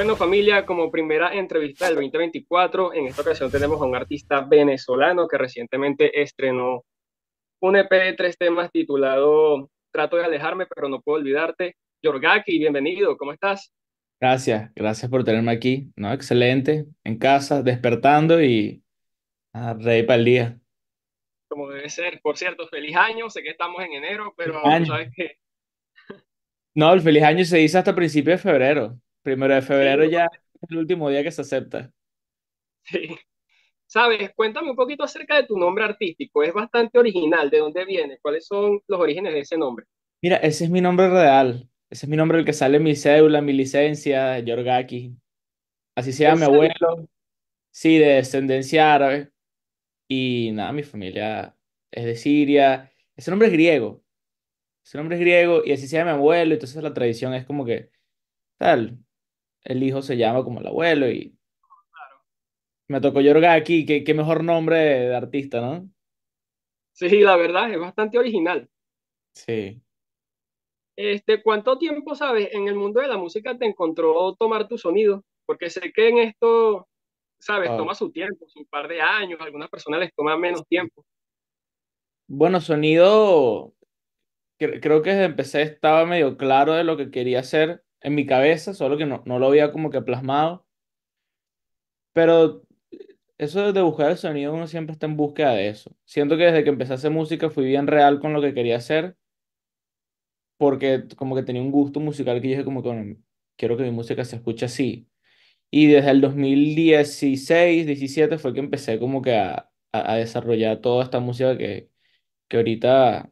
Bueno Familia como primera entrevista del 2024. En esta ocasión tenemos a un artista venezolano que recientemente estrenó un EP de tres temas titulado Trato de alejarme, pero no puedo olvidarte. Yorgaki, bienvenido, ¿cómo estás? Gracias, gracias por tenerme aquí. No, excelente, en casa, despertando y a reír para el día. Como debe ser. Por cierto, feliz año, sé que estamos en enero, pero sabes que... No, el feliz año se dice hasta principios de febrero. Primero de febrero ya es el último día que se acepta. Sí. Sabes, cuéntame un poquito acerca de tu nombre artístico. Es bastante original. ¿De dónde viene? ¿Cuáles son los orígenes de ese nombre? Mira, ese es mi nombre real. Ese es mi nombre, el que sale en mi cédula, mi licencia, Yorgaki. Así sea, mi abuelo. Sí, de descendencia árabe. Y nada, mi familia es de Siria. Ese nombre es griego. Ese nombre es griego y así sea, mi abuelo. Entonces la tradición es como que tal, el hijo se llama como el abuelo y... Me tocó llorar aquí, qué, qué mejor nombre de, artista, ¿no? Sí, la verdad, es bastante original. Sí. Este, ¿Cuánto tiempo, sabes, en el mundo de la música te encontró tomar tu sonido? Porque sé que en esto, sabes, toma su tiempo, un par de años, algunas personas les toma menos tiempo. Bueno, sonido, creo que desde empecé estaba medio claro de lo que quería hacer, en mi cabeza, solo que no, lo había como que plasmado. Pero eso de buscar el sonido, uno siempre está en búsqueda de eso. Siento que desde que empecé a hacer música fui bien real con lo que quería hacer, porque como que tenía un gusto musical que dije como que bueno, quiero que mi música se escuche así. Y desde el 2016, 17 fue que empecé como que a, desarrollar toda esta música que, que ahorita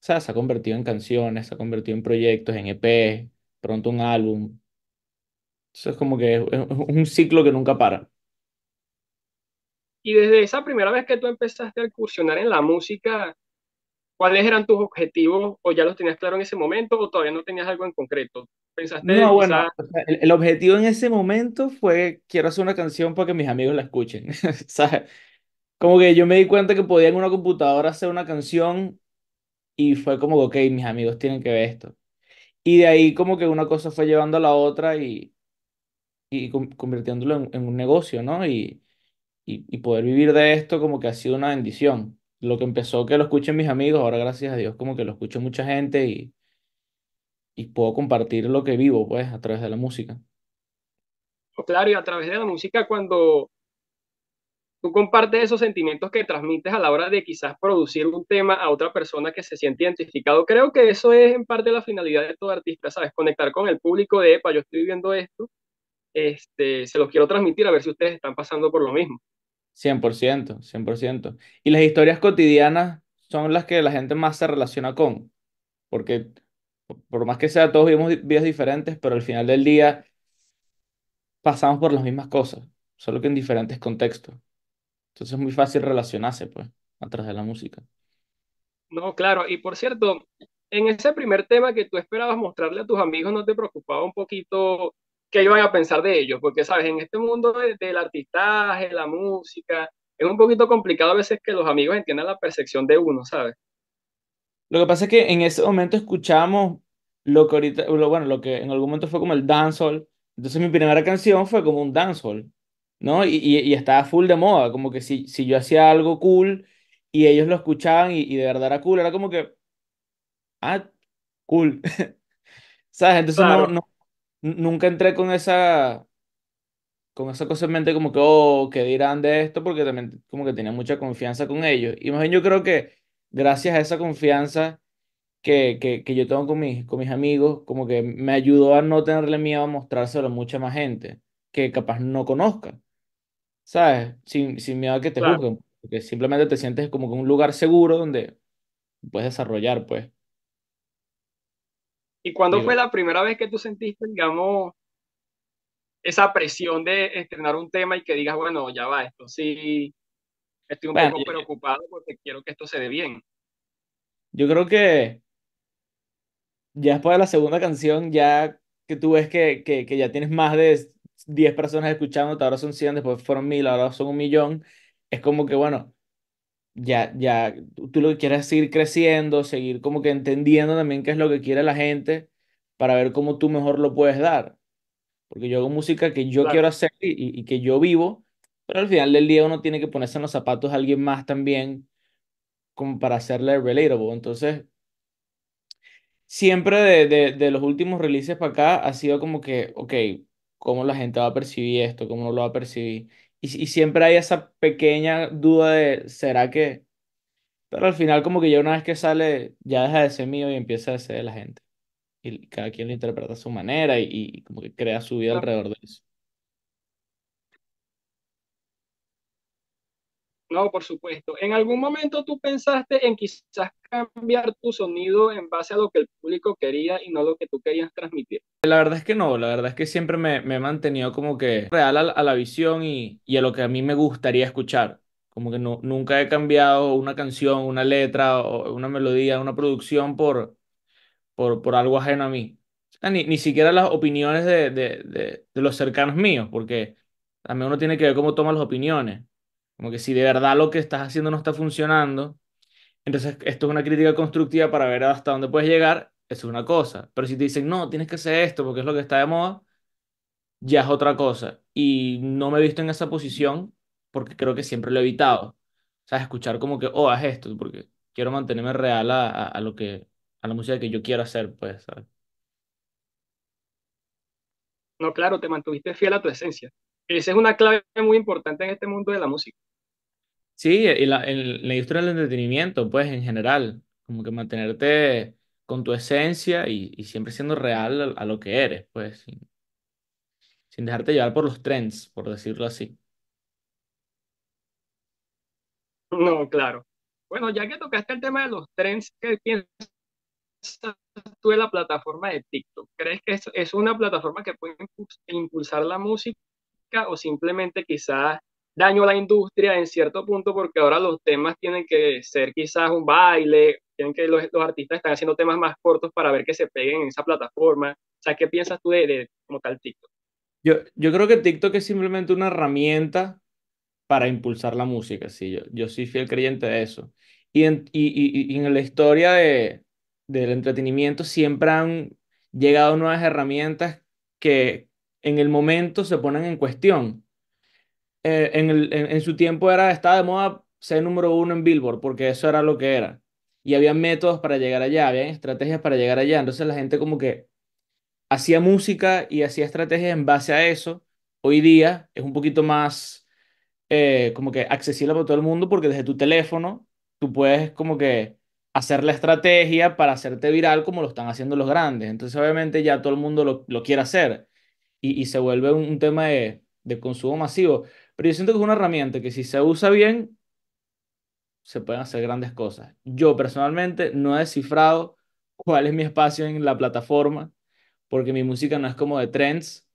se ha convertido en canciones, se ha convertido en proyectos, en EP, pronto un álbum. Eso es como que es, un ciclo que nunca para. Y desde esa primera vez que tú empezaste a incursionar en la música, ¿cuáles eran tus objetivos? ¿O ya los tenías claro en ese momento o todavía no tenías algo en concreto? ¿Pensaste no, bueno, el, objetivo en ese momento fue, quiero hacer una canción para que mis amigos la escuchen. Como que yo me di cuenta que podía en una computadora hacer una canción y fue como, ok, mis amigos tienen que ver esto. Y de ahí como que una cosa fue llevando a la otra y, convirtiéndolo en, un negocio, ¿no? Y, poder vivir de esto como que ha sido una bendición. Lo que empezó que lo escuchen mis amigos, ahora gracias a Dios como que lo escucho mucha gente y, y puedo compartir lo que vivo, pues, a través de la música. Claro, y a través de la música cuando tú compartes esos sentimientos que transmites a la hora de quizás producir un tema a otra persona que se siente identificado. Creo que eso es en parte la finalidad de todo artista, ¿sabes? Conectar con el público de, epa, yo estoy viendo esto, este, se los quiero transmitir a ver si ustedes están pasando por lo mismo. 100%, 100%. Y las historias cotidianas son las que la gente más se relaciona con, porque por más que sea, todos vivimos vidas diferentes, pero al final del día pasamos por las mismas cosas, solo que en diferentes contextos. Entonces es muy fácil relacionarse, pues, a través de la música. No, claro. Y por cierto, en ese primer tema que tú esperabas mostrarle a tus amigos, ¿no te preocupaba un poquito qué iban a pensar de ellos? Porque, sabes, en este mundo del artistaje, la música, es un poquito complicado a veces que los amigos entiendan la percepción de uno, ¿sabes? Lo que pasa es que en ese momento escuchamos lo que ahorita, lo, bueno, lo que en algún momento fue como el dancehall. Entonces mi primera canción fue como un dancehall. ¿no? Y, y, estaba full de moda, como que si, si yo hacía algo cool y ellos lo escuchaban y, y de verdad era cool, era como que, ah, cool. ¿Sabes? Entonces nunca entré con esa, con esa cosa en mente como que, oh, ¿qué dirán de esto? Porque también como que tenía mucha confianza con ellos. Y más bien yo creo que gracias a esa confianza que, que, yo tengo con mis, con mis amigos, como que me ayudó a no tenerle miedo a mostrárselo a mucha más gente que capaz no conozca. ¿sabes? Sin, sin miedo a que te claro. porque simplemente te sientes como que un lugar seguro donde puedes desarrollar, pues. ¿Y cuándo fue la primera vez que tú sentiste, digamos, esa presión de estrenar un tema y que digas, bueno, ya va, esto sí, estoy un poco preocupado porque quiero que esto se dé bien? Yo creo que ya después de la segunda canción, ya que tú ves que, que, que ya tienes más de 10 personas escuchándote, ahora son 100, después fueron 1000, ahora son un millón. Es como que, bueno, ya, ya, tú lo que quieres es seguir creciendo, seguir como que entendiendo también qué es lo que quiere la gente para ver cómo tú mejor lo puedes dar. Porque yo hago música que yo quiero hacer y, que yo vivo, pero al final del día uno tiene que ponerse en los zapatos a alguien más también como para hacerle relatable. Entonces, siempre de, de los últimos releases para acá ha sido como que, ok, cómo la gente va a percibir esto, cómo no lo va a percibir. Y, siempre hay esa pequeña duda de, ¿será que? Pero al final como que ya una vez que sale, ya deja de ser mío y empieza a ser de la gente. Y cada quien lo interpreta a su manera y como que crea su vida alrededor de eso. No, por supuesto. ¿En algún momento tú pensaste en quizás cambiar tu sonido en base a lo que el público quería y no lo que tú querías transmitir? La verdad es que no, la verdad es que siempre me, he mantenido como que real a, la visión y, a lo que a mí me gustaría escuchar. Como que no, nunca he cambiado una canción, una letra, o una melodía, una producción por, por, por algo ajeno a mí. ni, siquiera las opiniones de, de los cercanos míos, porque también uno tiene que ver cómo toma las opiniones como que si de verdad lo que estás haciendo no está funcionando, entonces esto es una crítica constructiva para ver hasta dónde puedes llegar, eso es una cosa. Pero si te dicen, no, tienes que hacer esto porque es lo que está de moda, ya es otra cosa. Y no me he visto en esa posición porque creo que siempre lo he evitado. O sea, escuchar como que, oh, haz esto, porque quiero mantenerme real a, a, lo que, a la música que yo quiero hacer, pues, No, claro, te mantuviste fiel a tu esencia. Esa es una clave muy importante en este mundo de la música. Sí, y la, en la industria del entretenimiento, pues en general, como que mantenerte con tu esencia y, siempre siendo real a, lo que eres, pues sin, sin dejarte llevar por los trends, por decirlo así. No, claro. Bueno, ya que tocaste el tema de los trends, ¿qué piensas tú de la plataforma de TikTok? ¿Crees que es, es una plataforma que puede impulsar la música o simplemente quizás daño a la industria en cierto punto porque ahora los temas tienen que ser quizás un baile, tienen que los, artistas están haciendo temas más cortos para ver que se peguen en esa plataforma. O sea, ¿qué piensas tú de, de como tal TikTok? Yo, yo creo que TikTok es simplemente una herramienta para impulsar la música, sí, yo, yo soy fiel creyente de eso. Y en, y, y en la historia de, del entretenimiento siempre han llegado nuevas herramientas que en el momento se ponen en cuestión eh, en, el, en, su tiempo era, estaba de moda ser número uno en Billboard, porque eso era lo que era. Y había métodos para llegar allá, había estrategias para llegar allá. Entonces la gente como que hacía música y hacía estrategias en base a eso. Hoy día es un poquito más eh, como que accesible para todo el mundo porque desde tu teléfono tú puedes como que hacer la estrategia para hacerte viral como lo están haciendo los grandes. Entonces obviamente ya todo el mundo lo, lo quiere hacer y, y se vuelve un, un tema de, de consumo masivo. Pero yo siento que es una herramienta que si se usa bien, se pueden hacer grandes cosas. Yo personalmente no he descifrado cuál es mi espacio en la plataforma, porque mi música no es como de trends,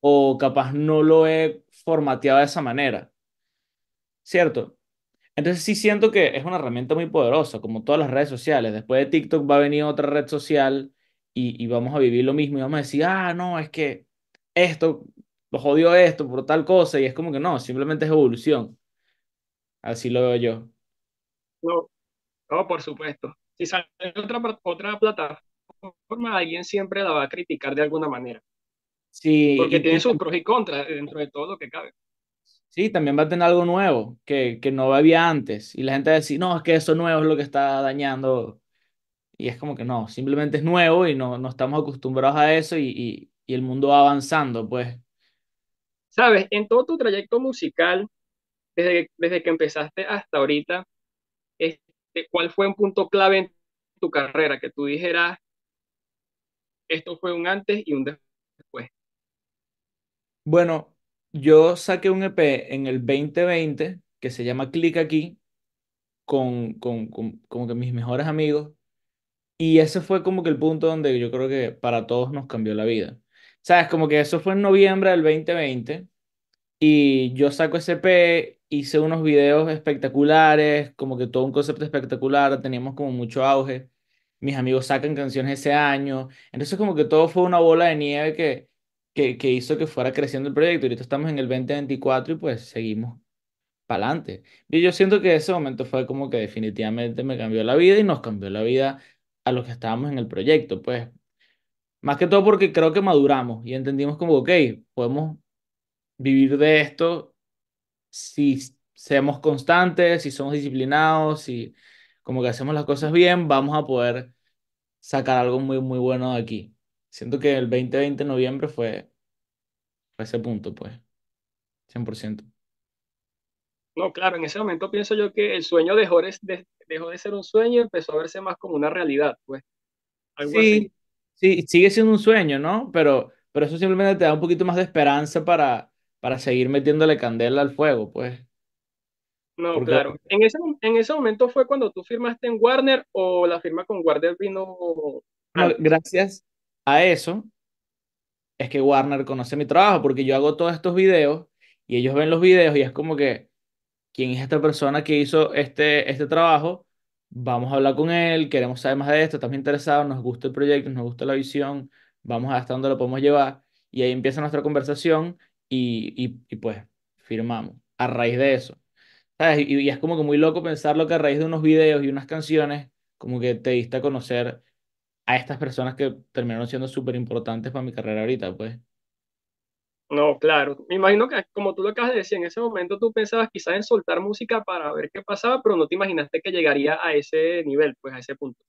o capaz no lo he formateado de esa manera. ¿Cierto? Entonces sí siento que es una herramienta muy poderosa, como todas las redes sociales. Después de TikTok va a venir otra red social y, vamos a vivir lo mismo y vamos a decir, ah, no, es que esto lo jodió esto por tal cosa, y es como que no, simplemente es evolución. Así lo veo yo. No, por supuesto. Si sale otra, otra plataforma, alguien siempre la va a criticar de alguna manera. Sí. Porque tiene sus pros y contras dentro de todo lo que cabe. Sí, también va a tener algo nuevo que, que no había antes. Y la gente va a decir, no, es que eso nuevo es lo que está dañando. Y es como que no, simplemente es nuevo y no, no estamos acostumbrados a eso y, y, y el mundo va avanzando, pues. Sabes, en todo tu trayecto musical, desde, desde que empezaste hasta ahorita, este, ¿cuál fue un punto clave en tu carrera que tú dijeras, esto fue un antes y un después? Bueno, yo saqué un EP en el 2020 que se llama Click Aquí con, como que mis mejores amigos y ese fue como que el punto donde yo creo que para todos nos cambió la vida. ¿Sabes? Como que eso fue en noviembre del 2020 y yo saco ese P, hice unos videos espectaculares, como que todo un concepto espectacular, teníamos como mucho auge, mis amigos sacan canciones ese año, entonces como que todo fue una bola de nieve que, que, que hizo que fuera creciendo el proyecto, y ahorita estamos en el 2024 y pues seguimos para adelante. Y yo siento que ese momento fue como que definitivamente me cambió la vida y nos cambió la vida a los que estábamos en el proyecto, pues más que todo porque creo que maduramos y entendimos como, ok, podemos vivir de esto si seamos constantes, si somos disciplinados, si como que hacemos las cosas bien, vamos a poder sacar algo muy, muy bueno de aquí. Siento que el 2020 de noviembre fue, ese punto, pues, 100%. No, claro, en ese momento pienso yo que el sueño dejó de, dejó de ser un sueño y empezó a verse más como una realidad, pues. sí, sí, sigue siendo un sueño, ¿no? Pero, pero eso simplemente te da un poquito más de esperanza para, para seguir metiéndole candela al fuego, pues. No, claro. En ese, en ese momento fue cuando tú firmaste en Warner o la firma con Warner vino. gracias a eso es que Warner conoce mi trabajo, porque yo hago todos estos videos y ellos ven los videos y es como que, ¿quién es esta persona que hizo este, este trabajo? vamos a hablar con él, queremos saber más de esto, estamos interesados, nos gusta el proyecto, nos gusta la visión, vamos hasta dónde lo podemos llevar. Y ahí empieza nuestra conversación y, y, pues firmamos a raíz de eso. ¿Sabes? Y, es como que muy loco pensarlo que a raíz de unos videos y unas canciones, como que te diste a conocer a estas personas que terminaron siendo súper importantes para mi carrera ahorita, pues. No, claro. Me imagino que, como tú lo acabas de decir, en ese momento tú pensabas quizás en soltar música para ver qué pasaba, pero no te imaginaste que llegaría a ese nivel, pues a ese punto.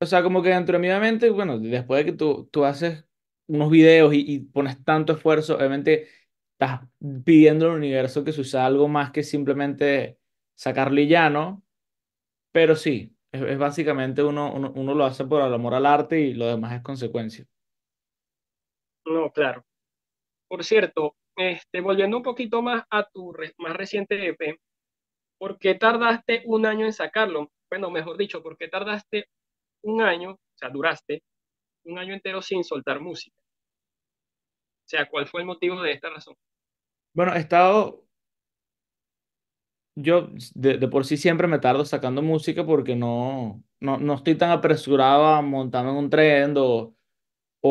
O sea, como que dentro de mi mente, bueno, después de que tú, tú haces unos videos y, y pones tanto esfuerzo, obviamente estás pidiendo al universo que suceda algo más que simplemente sacarle y ya, ¿no? Pero sí, es, básicamente uno, uno lo hace por el amor al arte y lo demás es consecuencia. No, claro. Por cierto, este, volviendo un poquito más a tu más reciente EP, ¿por qué tardaste un año en sacarlo? Bueno, mejor dicho, ¿por qué tardaste un año, o sea, duraste un año entero sin soltar música? O sea, ¿cuál fue el motivo de esta razón? Bueno, he estado yo de, por sí siempre me tardo sacando música porque no, no, estoy tan apresurado a montarme en un tren o,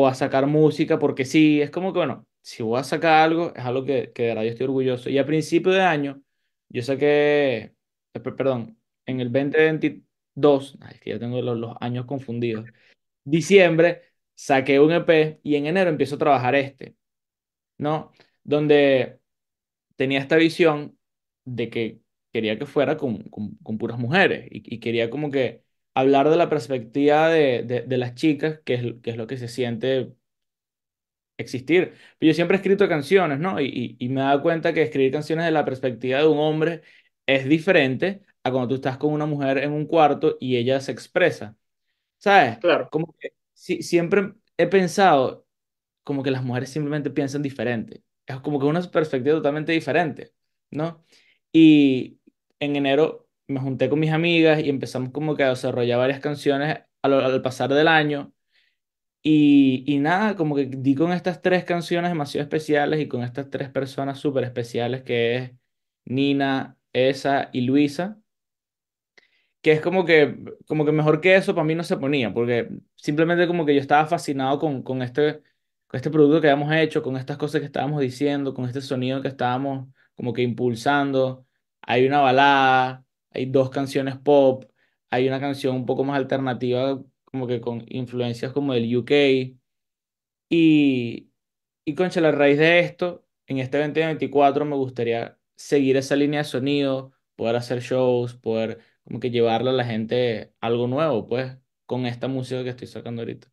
a sacar música porque sí, es como que, bueno, si voy a sacar algo, es algo que, que yo estoy orgulloso. Y a principio de año, yo saqué, eh, perdón, en el 2022, es que ya tengo los, años confundidos, diciembre saqué un EP y en enero empiezo a trabajar este, ¿no? Donde tenía esta visión de que quería que fuera con, con, puras mujeres y, quería como que hablar de la perspectiva de, de, de las chicas, que que es lo que se siente existir. Pero yo siempre he escrito canciones, ¿no? Y, me he dado cuenta que escribir canciones de la perspectiva de un hombre es diferente a cuando tú estás con una mujer en un cuarto y ella se expresa. ¿Sabes? Claro. Como que siempre he pensado como que las mujeres simplemente piensan diferente. Es como que una perspectiva totalmente diferente, ¿no? Y en enero me junté con mis amigas y empezamos como que a desarrollar varias canciones al, al pasar del año y, y, nada, como que di con estas tres canciones demasiado especiales y con estas tres personas súper especiales que es Nina, Esa y Luisa, que es como que, como que mejor que eso para mí no se ponía, porque simplemente como que yo estaba fascinado con, con, este, con este producto que habíamos hecho, con estas cosas que estábamos diciendo, con este sonido que estábamos como que impulsando. Hay una balada, hay dos canciones pop, hay una canción un poco más alternativa como que con influencias como del UK. Y, y concha, a raíz de esto, en este 2024 me gustaría seguir esa línea de sonido, poder hacer shows, poder como que llevarle a la gente algo nuevo, pues, con esta música que estoy sacando ahorita.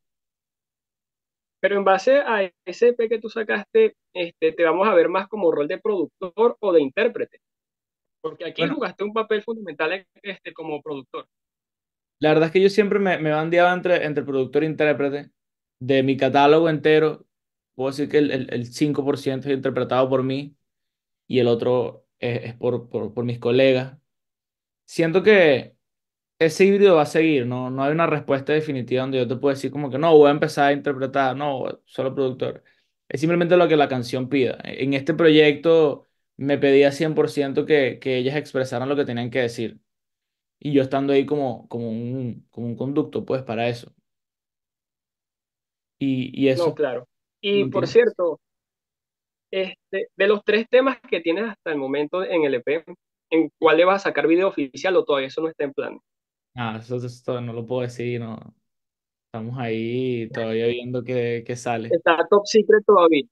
Pero en base a ese EP que tú sacaste, este, te vamos a ver más como rol de productor o de intérprete. Porque aquí jugaste un papel fundamental este, como productor. La verdad es que yo siempre me, me bandeaba entre, entre productor e intérprete. De mi catálogo entero, puedo decir que el, 5% es interpretado por mí y el otro es, por, por, mis colegas. Siento que ese híbrido va a seguir, ¿no? no hay una respuesta definitiva donde yo te puedo decir como que no, voy a empezar a interpretar, no, solo productor. Es simplemente lo que la canción pida. En este proyecto me pedía 100% que, que ellas expresaran lo que tenían que decir y yo estando ahí como, como, un, como un conducto, pues, para eso. Y, y eso. No, claro. Y por cierto, este, de los tres temas que tienes hasta el momento en el EP, ¿en cuál le vas a sacar video oficial o todavía eso no está en plan? Ah, eso, no lo puedo decir, no. Estamos ahí todavía viendo qué, qué sale. Está top secret todavía.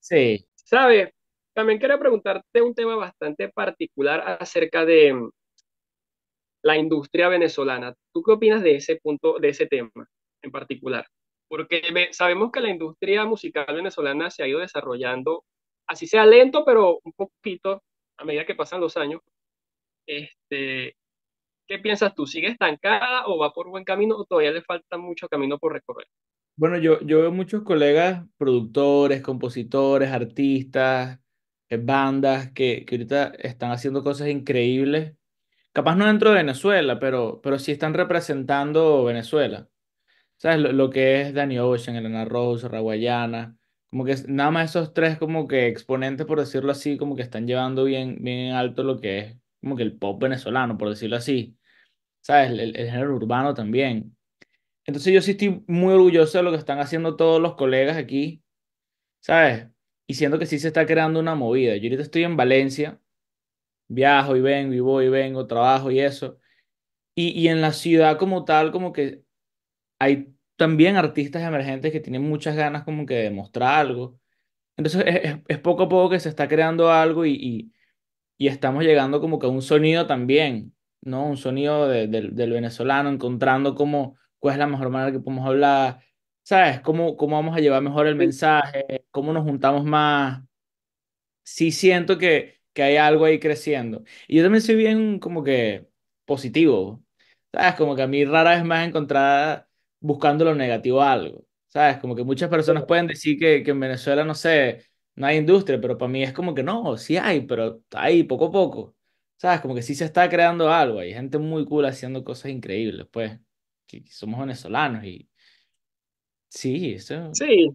Sí. ¿Sabes? También quería preguntarte un tema bastante particular acerca de, la industria venezolana. ¿Tú qué opinas de ese punto, de ese tema en particular? Porque sabemos que la industria musical venezolana se ha ido desarrollando, así sea lento, pero un poquito a medida que pasan los años. Este, ¿Qué piensas tú? ¿Sigue estancada o va por buen camino o todavía le falta mucho camino por recorrer? Bueno, yo, yo veo muchos colegas, productores, compositores, artistas, eh, bandas que, que ahorita están haciendo cosas increíbles capaz no dentro de Venezuela, pero, pero sí están representando Venezuela. ¿Sabes? Lo, que es Danny Ocean, Elena Rose, Raguayana, como que nada más esos tres como que exponentes, por decirlo así, como que están llevando bien, bien alto lo que es como que el pop venezolano, por decirlo así. ¿Sabes? El, el género urbano también. Entonces yo sí estoy muy orgulloso de lo que están haciendo todos los colegas aquí, ¿sabes? Y siento que sí se está creando una movida. Yo ahorita estoy en Valencia, viajo y vengo y voy y vengo, trabajo y eso. Y, y en la ciudad como tal, como que hay también artistas emergentes que tienen muchas ganas como que de mostrar algo. Entonces es, poco a poco que se está creando algo y, y, y, estamos llegando como que a un sonido también, ¿no? Un sonido del venezolano, encontrando cómo, cuál es la mejor manera que podemos hablar, ¿sabes? Cómo, cómo vamos a llevar mejor el mensaje, cómo nos juntamos más. Sí siento que, que hay algo ahí creciendo. Y yo también soy bien como que positivo, ¿sabes? Como que a mí rara vez más encontrado buscando lo negativo a algo, ¿sabes? Como que muchas personas pueden decir que, en Venezuela, no sé, no hay industria, pero para mí es como que no, sí hay, pero ahí poco a poco, ¿sabes? Como que sí se está creando algo, hay gente muy cool haciendo cosas increíbles, pues, que somos venezolanos y... Sí, eso. Sí,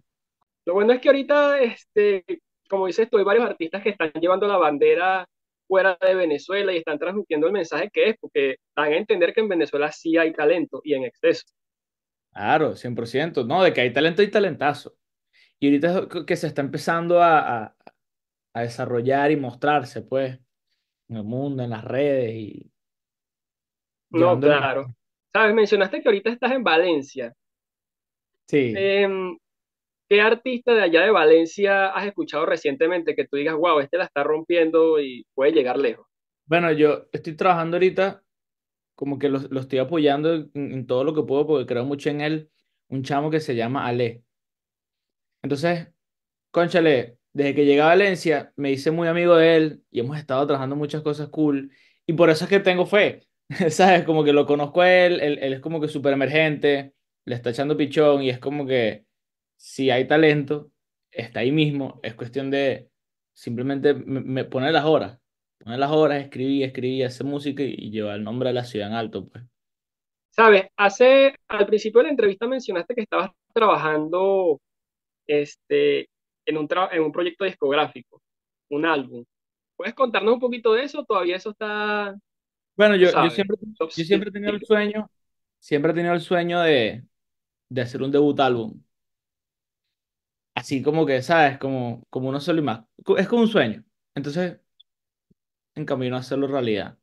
lo bueno es que ahorita este, como dices tú, hay varios artistas que están llevando la bandera fuera de Venezuela y están transmitiendo el mensaje que es, porque dan a entender que en Venezuela sí hay talento y en exceso. Claro, 100%, no, de que hay talento y talentazo. Y ahorita que se está empezando a, desarrollar y mostrarse, pues, en el mundo, en las redes y... No, claro. Sabes, mencionaste que ahorita estás en Valencia. Sí. Eh, ¿Qué artista de allá de Valencia has escuchado recientemente que tú digas, wow, este la está rompiendo y puede llegar lejos? Bueno, yo estoy trabajando ahorita, como que lo, estoy apoyando en, todo lo que puedo, porque creo mucho en él, un chamo que se llama Ale. Entonces, conchale, desde que llegué a Valencia, me hice muy amigo de él y hemos estado trabajando muchas cosas cool. Y por eso es que tengo fe, ¿sabes? Como que lo conozco a él, él, él es como que súper emergente, le está echando pichón y es como que si hay talento, está ahí mismo, es cuestión de simplemente me, poner las horas, poner las horas, escribir, escribir, hacer música y llevar el nombre de la ciudad en alto, pues. Sabes, hace, al principio de la entrevista mencionaste que estabas trabajando este, en, un en un proyecto discográfico, un álbum. ¿Puedes contarnos un poquito de eso? Todavía eso está... Bueno, yo, yo siempre, yo siempre he tenido el sueño, siempre tenido el sueño de, de hacer un debut álbum así como que, ¿sabes? Como, como uno solo y más. Es como un sueño. Entonces, en camino a hacerlo realidad.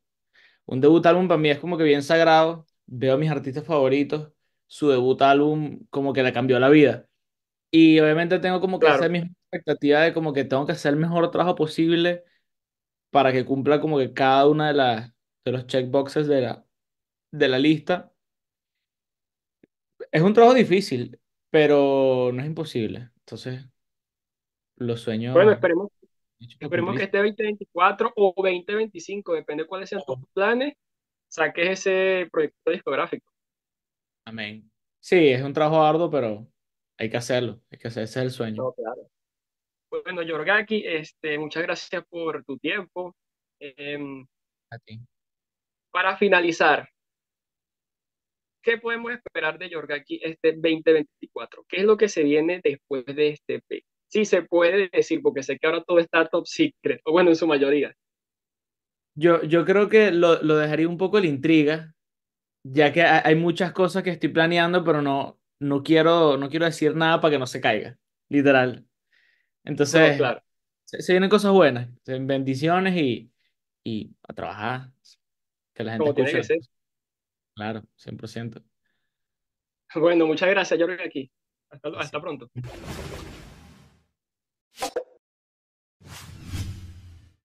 Un debut álbum para mí es como que bien sagrado. Veo a mis artistas favoritos. Su debut álbum como que le cambió la vida. Y obviamente tengo como que hacer mis expectativas de como que tengo que hacer el mejor trabajo posible para que cumpla como que cada una de las de los checkboxes de la, de la lista. Es un trabajo difícil, pero no es imposible. Entonces, los sueños. Bueno, esperemos, esperemos que este 2024 o 2025, depende de cuáles sean tus oh. planes, saques ese proyecto discográfico. Amén. Sí, es un trabajo arduo, pero hay que hacerlo, hay que hacer, ese es el sueño. Bueno, Yorgaki, este, muchas gracias por tu tiempo. Em, para finalizar, ¿qué podemos esperar de Yorgaki este 2024? ¿Qué es lo que se viene después de este P? Sí se puede decir, porque sé que ahora todo está top secret, o bueno, en su mayoría. Yo, yo creo que lo, dejaría un poco la intriga, ya que hay muchas cosas que estoy planeando, pero no, no, quiero, no quiero decir nada para que no se caiga, literal. Entonces, se, vienen cosas buenas, bendiciones y, a trabajar. Que la gente Claro, 100%. Bueno, muchas gracias, Jorge, aquí. hasta pronto.